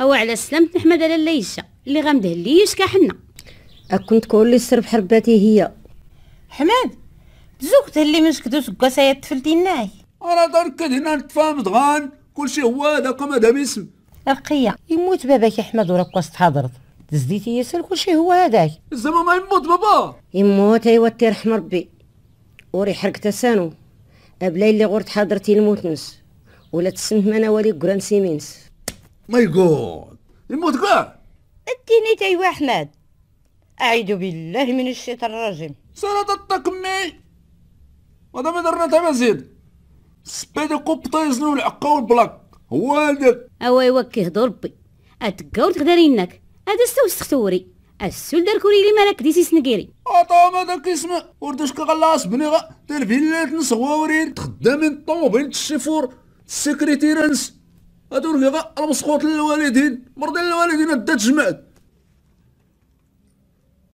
او على سلامت نحمد على يشا اللي غامده يشكا حنا اكنت كل سرب حرباتي هي حماد زوجت اللي مش كدوش سكاسة تفلتي ناي انا دركد هنا نتفاهم غان كلشي هو هذاك ما دام اسم القية يموت باباك يا حماد وراك واس تحضرت تزديتي ياسر كلشي هو هذاك زعما ما يموت بابا يموت ايوا تيرحم ربي وري حرق سانو ابلاي اللي حضرتي نموت نس ولا تسمت انا ولي قران سيمينس ماي جود يموت كاع اديني تاي احمد اعوذ بالله من الشيطان الرجيم سلطة التكمي وهذا ما درنا تا مزيد سبيدي قبطيزن والعقه والبلاك هو هذاك اوا يوكيه ربي اتكا وتقدرينك هذا استوسخ توري السول دار كوري لي مالك ديسي سنقيري اطام هذاك اسمع وردش كغلاص بني غا تلفيلات نصورين تخدمين الطوموبيل تشيفور سكريتيرنس هادو راه المسقوط للوالدين مرضي للوالدين الدات جمعت